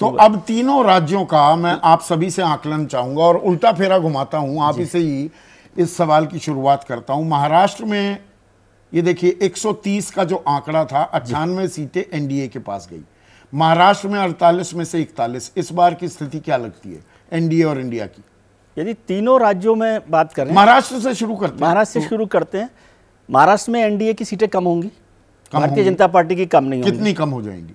तो अब तीनों राज्यों का मैं तो- आप सभी से आकलन चाहूंगा और उल्टा फेरा घुमाता हूं आप इसे ही इस सवाल की शुरुआत करता हूं महाराष्ट्र में ये देखिए 130 का जो आंकड़ा था अट्ठानवे सीटें एनडीए के पास गई महाराष्ट्र में 48 में से 41 इस बार की स्थिति क्या लगती है एनडीए और इंडिया की यदि तीनों राज्यों में बात करें महाराष्ट्र से शुरू करते हैं महाराष्ट्र से तो- शुरू करते हैं महाराष्ट्र में एनडीए की सीटें कम होंगी भारतीय जनता पार्टी की कम नहीं कितनी कम हो जाएंगी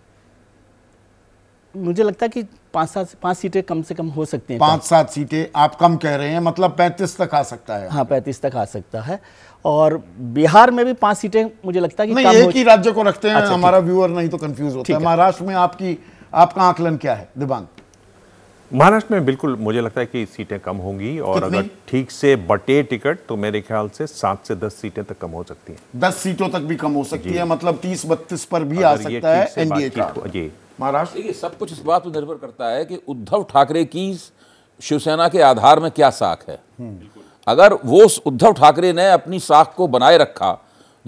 मुझे लगता है कि पांच सात पांच सीटें कम से कम हो सकती हैं पांच सात सीटें आप कम कह रहे हैं मतलब पैंतीस तक आ सकता है हाँ पैंतीस तक आ सकता है और बिहार में भी पांच सीटें मुझे लगता है कि नहीं एक ही राज्य को रखते हैं अच्छा, हमारा व्यूअर नहीं तो कंफ्यूज होता है महाराष्ट्र में आपकी आपका आकलन क्या है दिबांग महाराष्ट्र में बिल्कुल मुझे लगता है कि सीटें कम होंगी और अगर ठीक से बटे टिकट तो मेरे ख्याल से सात से दस सीटें तक कम हो सकती हैं दस सीटों तक भी कम हो सकती है मतलब तीस बत्तीस पर भी आ सकता है एनडीए का जी महाराष्ट्र देखिए सब कुछ इस बात पर निर्भर करता है कि उद्धव ठाकरे की शिवसेना के आधार में क्या साख है हम्म। अगर वो उद्धव ठाकरे ने अपनी साख को बनाए रखा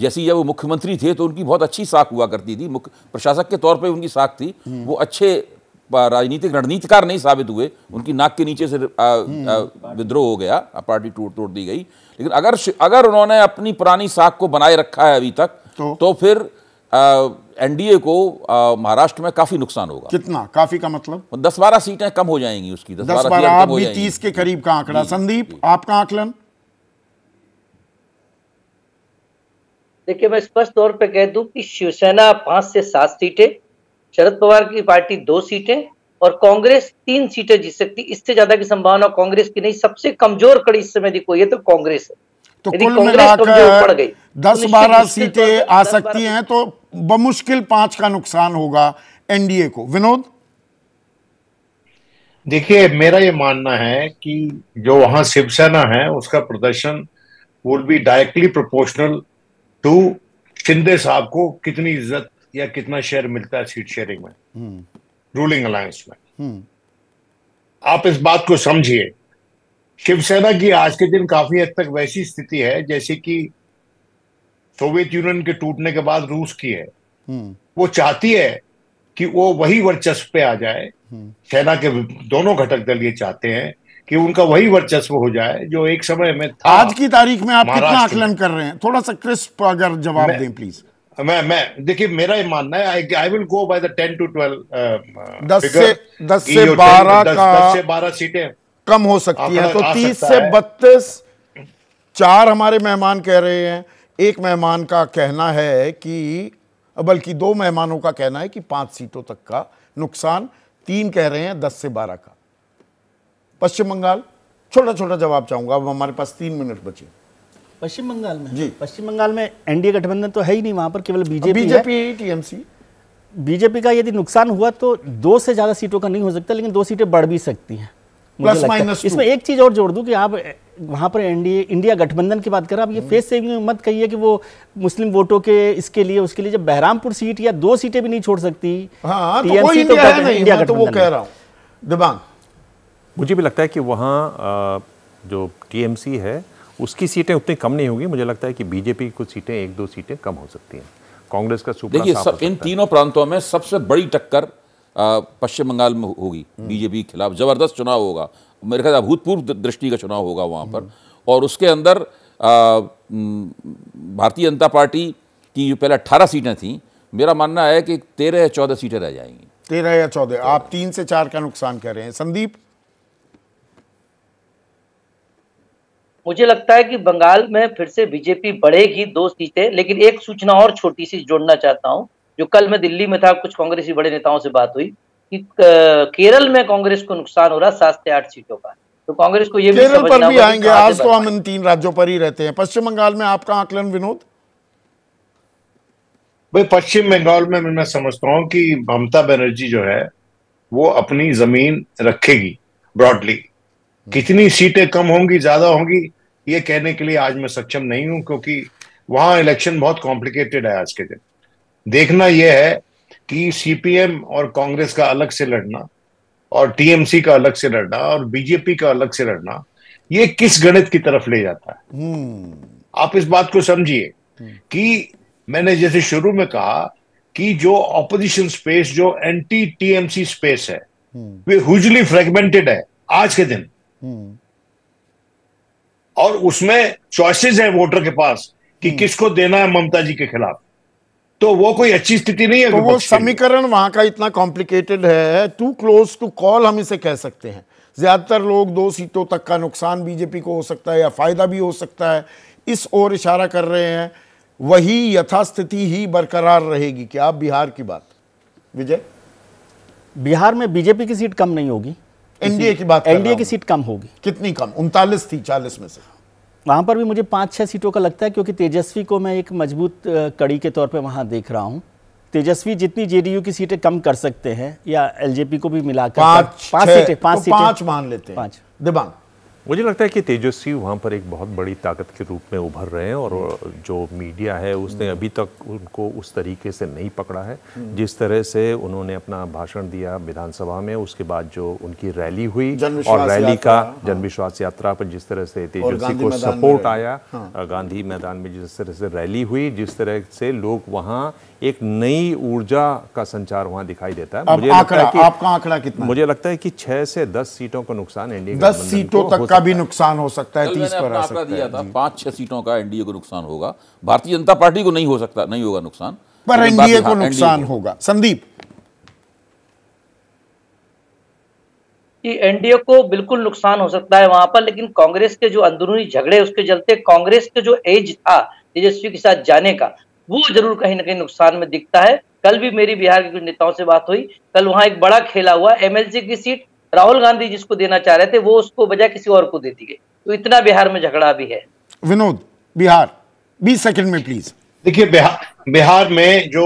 जैसी जब वो मुख्यमंत्री थे तो उनकी बहुत अच्छी साख हुआ करती थी मुख्य प्रशासक के तौर पे उनकी साख थी हम्म। वो अच्छे राजनीतिक रणनीतिकार नहीं साबित हुए उनकी नाक के नीचे से हम्म। विद्रोह हो गया पार्टी टूट तोड़ दी गई लेकिन अगर अगर उन्होंने अपनी पुरानी साख को बनाए रखा है अभी तक तो, तो फिर एनडीए को महाराष्ट्र में काफी नुकसान होगा कितना काफी का मतलब दस बारह सीटें कम हो जाएंगी उसकी दस, दस बारह आप भी तीस के करीब का आंकड़ा संदीप आपका आकलन देखिए मैं स्पष्ट तौर पे कह दूं कि शिवसेना पांच से सात सीटें शरद पवार की पार्टी दो सीटें और कांग्रेस तीन सीटें जीत सकती इससे ज्यादा की संभावना कांग्रेस की नहीं सबसे कमजोर कड़ी इस समय दिखो ये तो कांग्रेस है तो कुल मिलाकर तो तो दस बारह सीटें आ सकती हैं तो बमुश्किल पांच का नुकसान होगा एनडीए को विनोद देखिए मेरा ये मानना है कि जो वहां शिवसेना है उसका प्रदर्शन would be directly proportional to Shinde साहब को कितनी इज्जत या कितना शेयर मिलता है सीट शेयरिंग में रूलिंग हम्म। अलायंस में हम्म। आप इस बात को समझिए शिवसेना की आज के दिन काफी हद तक वैसी स्थिति है जैसे कि सोवियत यूनियन के टूटने के बाद रूस की है हम्म। वो चाहती है कि वो वही वर्चस्व पे आ जाए हम्म। सेना के दोनों घटक दल ये चाहते हैं कि उनका वही वर्चस्व हो जाए जो एक समय में था आज की तारीख में आप कितना आकलन कर रहे हैं थोड़ा सा क्रिस्प अगर जवाब दें प्लीज मैं मैं देखिए मेरा ये मानना है I will go by the ten to twelve दस से दस से e बारह का दस से बारह सीटें कम हो सकती तो है तो तीस से बत्तीस चार हमारे मेहमान कह रहे हैं एक मेहमान का कहना है कि बल्कि दो मेहमानों का कहना है कि पांच सीटों तक का नुकसान तीन कह रहे हैं दस से बारह का पश्चिम बंगाल छोटा छोटा जवाब चाहूंगा अब हमारे पास तीन मिनट बचे पश्चिम बंगाल में जी पश्चिम बंगाल में एनडीए गठबंधन तो है ही नहीं वहां पर केवल बीजेपी बीजेपी टीएमसी बीजेपी का यदि नुकसान हुआ तो दो से ज़्यादा सीटों का नहीं हो सकता लेकिन दो सीटें बढ़ भी सकती हैं प्लस माइनस इसमें एक चीज़ और जोड़ दूं कि आप वहाँ पर एनडीए इंडिया गठबंधन की बात कर रहा आप ये फेस हम्म। सेविंग मत कहिए कि वो मुस्लिम वोटों के इसके लिए उसके लिए जब बहरामपुर सीट या दो सीटें भी नहीं छोड़ सकती हाँ, तो वो इंडिया तो है नहीं इंडिया हाँ, तो वो कह रहा हूँ दिबांग मुझे भी लगता है कि वहाँ जो टीएमसी है उसकी सीटें उतनी कम नहीं होगी मुझे लगता है कि बीजेपी की कुछ सीटें एक दो सीटें कम हो सकती हैं कांग्रेस का सुपर देखिए इन तीनों प्रांतों में सबसे बड़ी टक्कर पश्चिम बंगाल में होगी बीजेपी के खिलाफ ज़बरदस्त चुनाव होगा मेरे ख्याल अभूतपूर्व दृष्टि का चुनाव होगा वहाँ पर और उसके अंदर भारतीय जनता पार्टी की जो पहले अट्ठारह सीटें थीं मेरा मानना है कि तेरह या चौदह सीटें रह जाएंगी तेरह या चौदह आप तीन से चार का नुकसान कर रहे हैं संदीप मुझे लगता है कि बंगाल में फिर से बीजेपी बढ़ेगी दो सीटें लेकिन एक सूचना और छोटी सी जोड़ना चाहता हूं जो कल मैं दिल्ली में था कुछ कांग्रेसी बड़े नेताओं से बात हुई कि केरल में कांग्रेस को नुकसान हो रहा सात से आठ सीटों का तो कांग्रेस को ये भी केरल पर भी आएंगे आज तो हम इन तीन राज्यों पर ही रहते हैं पश्चिम बंगाल में आपका आकलन विनोद भाई पश्चिम बंगाल में मैं समझता हूँ कि ममता बनर्जी जो है वो अपनी जमीन रखेगी ब्रॉडली कितनी सीटें कम होंगी ज्यादा होंगी ये कहने के लिए आज मैं सक्षम नहीं हूं क्योंकि वहां इलेक्शन बहुत कॉम्प्लिकेटेड है आज के दिन देखना यह है कि सीपीएम और कांग्रेस का अलग से लड़ना और टीएमसी का अलग से लड़ना और बीजेपी का अलग से लड़ना ये किस गणित की तरफ ले जाता है हम्म। आप इस बात को समझिए हम्म। कि मैंने जैसे शुरू में कहा कि जो ऑपोजिशन स्पेस जो एंटी टीएमसी स्पेस है हम्म। वे हुजली फ्रेगमेंटेड है आज के दिन और उसमें चॉइसेस है वोटर के पास कि किसको देना है ममता जी के खिलाफ तो वो कोई अच्छी स्थिति नहीं है तो वो समीकरण वहां का इतना कॉम्प्लिकेटेड है टू क्लोज टू कॉल हम इसे कह सकते हैं ज्यादातर लोग दो सीटों तक का नुकसान बीजेपी को हो सकता है या फायदा भी हो सकता है इस ओर इशारा कर रहे हैं वही यथास्थिति ही बरकरार रहेगी क्या बिहार की बात विजय बिहार में बीजेपी की सीट कम नहीं होगी एनडीए की बात एनडीए की सीट कम होगी कितनी कम उनतालीस थी चालीस में से वहाँ पर भी मुझे पाँच छः सीटों का लगता है क्योंकि तेजस्वी को मैं एक मजबूत कड़ी के तौर पर वहाँ देख रहा हूँ तेजस्वी जितनी जेडीयू की सीटें कम कर सकते हैं या एलजेपी को भी मिलाकर पांच सीटें पांच तो सीटें पांच मान लेते हैं पांच दिबांग मुझे लगता है कि तेजस्वी वहाँ पर एक बहुत बड़ी ताकत के रूप में उभर रहे हैं और हम्म। जो मीडिया है उसने हम्म। अभी तक उनको उस तरीके से नहीं पकड़ा है हम्म। जिस तरह से उन्होंने अपना भाषण दिया विधानसभा में उसके बाद जो उनकी रैली हुई और रैली का हाँ। जनविश्वास यात्रा पर जिस तरह से तेजस्वी को सपोर्ट आया हाँ। गांधी मैदान में जिस तरह से रैली हुई जिस तरह से लोग वहाँ एक नई ऊर्जा का संचार वहाँ दिखाई देता है मुझे लगता है कि आंकड़ा कितना मुझे लगता है कि छह से दस सीटों का नुकसान एनडीए दस सीटों तक का भी नुकसान हो सकता है तीस पर आ सकता है पाँच छह सीटों का एनडीए को नुकसान होगा भारतीय जनता पार्टी को नहीं हो सकता नहीं होगा नुकसान पर एनडीए को नुकसान होगा संदीप एनडीए को बिल्कुल नुकसान हो सकता है वहां पर लेकिन कांग्रेस के जो अंदरूनी झगड़े उसके चलते कांग्रेस के जो एज था तेजस्वी के साथ जाने का वो जरूर कहीं ना कहीं नुकसान में दिखता है कल भी मेरी बिहार के कुछ नेताओं से बात हुई कल वहां एक बड़ा खेला हुआ एमएलसी की सीट राहुल गांधी जिसको देना चाह रहे थे वो उसको बजाय किसी और को दे दी गई तो इतना बिहार में झगड़ा भी है विनोद बिहार बीस सेकंड में प्लीज देखिए बिहार बिहार में जो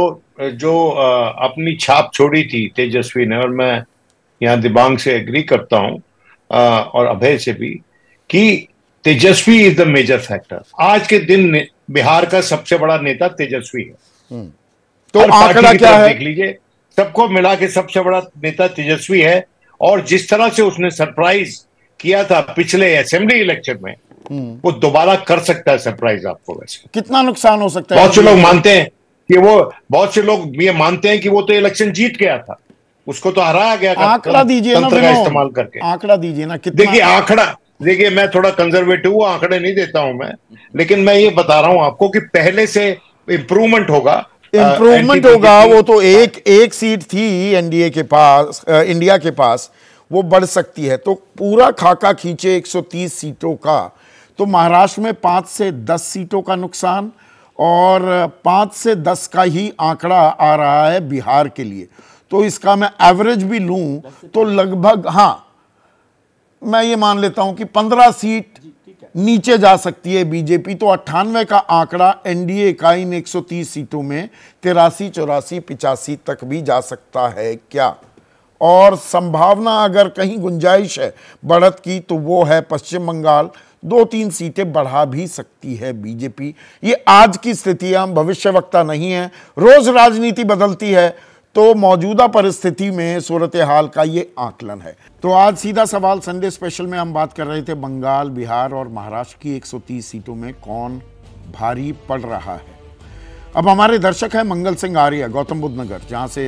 जो अपनी छाप छोड़ी थी तेजस्वी ने और मैं यहाँ दिबांग से एग्री करता हूँ और अभय से भी कि Tejashwi is the major factor आज के दिन बिहार का सबसे बड़ा नेता तेजस्वी है हम्म। तो आंकड़ा क्या है देख लीजिए सबको मिला के सबसे बड़ा नेता तेजस्वी है और जिस तरह से उसने सरप्राइज किया था पिछले असेंबली इलेक्शन में हम्म। वो दोबारा कर सकता है सरप्राइज आपको वैसे कितना नुकसान हो सकता है बहुत से लोग मानते हैं कि वो बहुत से लोग ये मानते हैं कि वो तो इलेक्शन जीत गया था उसको तो हराया गया आंकड़ा दीजिए ना का इस्तेमाल करके आंकड़ा दीजिए ना देखिए आंकड़ा देखिए मैं थोड़ा कंजर्वेटिव हूँ आंकड़े नहीं देता हूं मैं लेकिन मैं ये बता रहा हूं आपको कि पहले से इम्प्रूवमेंट होगा इम्प्रूवमेंट uh, होगा वो तो एक एक सीट थी एनडीए के पास इंडिया uh, के पास वो बढ़ सकती है तो पूरा खाका खींचे 130 सीटों का तो महाराष्ट्र में पाँच से दस सीटों का नुकसान और uh, पाँच से दस का ही आंकड़ा आ रहा है बिहार के लिए तो इसका मैं एवरेज भी लूँ तो लगभग हाँ मैं ये मान लेता हूँ कि पंद्रह सीट नीचे जा सकती है बीजेपी तो अट्ठानवे का आंकड़ा एनडीए इकाई में 130 सीटों में तिरासी चौरासी पिचासी तक भी जा सकता है क्या और संभावना अगर कहीं गुंजाइश है बढ़त की तो वो है पश्चिम बंगाल दो तीन सीटें बढ़ा भी सकती है बीजेपी ये आज की स्थिति भविष्यवक्ता भविष्य वक्ता नहीं है रोज राजनीति बदलती है तो मौजूदा परिस्थिति में सूरत हाल का ये आकलन है तो आज सीधा सवाल संडे स्पेशल में हम बात कर रहे थे बंगाल बिहार और महाराष्ट्र की 130 सीटों में कौन भारी पड़ रहा है अब हमारे दर्शक हैं मंगल सिंह आर्या गौतम बुद्ध नगर जहाँ से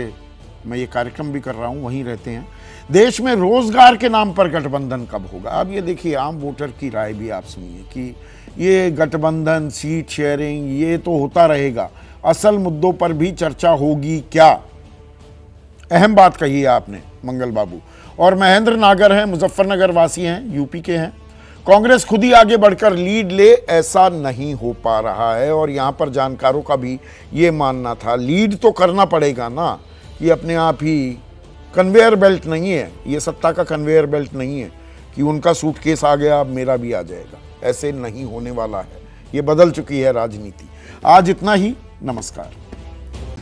मैं ये कार्यक्रम भी कर रहा हूँ वहीं रहते हैं देश में रोजगार के नाम पर गठबंधन कब होगा अब ये देखिए आम वोटर की राय भी आप सुनिए कि ये गठबंधन सीट शेयरिंग ये तो होता रहेगा असल मुद्दों पर भी चर्चा होगी क्या अहम बात कही है आपने मंगल बाबू और महेंद्र नागर हैं मुजफ्फरनगर वासी हैं यूपी के हैं कांग्रेस खुद ही आगे बढ़कर लीड ले ऐसा नहीं हो पा रहा है और यहाँ पर जानकारों का भी ये मानना था लीड तो करना पड़ेगा ना कि अपने आप ही कन्वेयर बेल्ट नहीं है ये सत्ता का कन्वेयर बेल्ट नहीं है कि उनका सूटकेस आ गया अब मेरा भी आ जाएगा ऐसे नहीं होने वाला है ये बदल चुकी है राजनीति आज इतना ही नमस्कार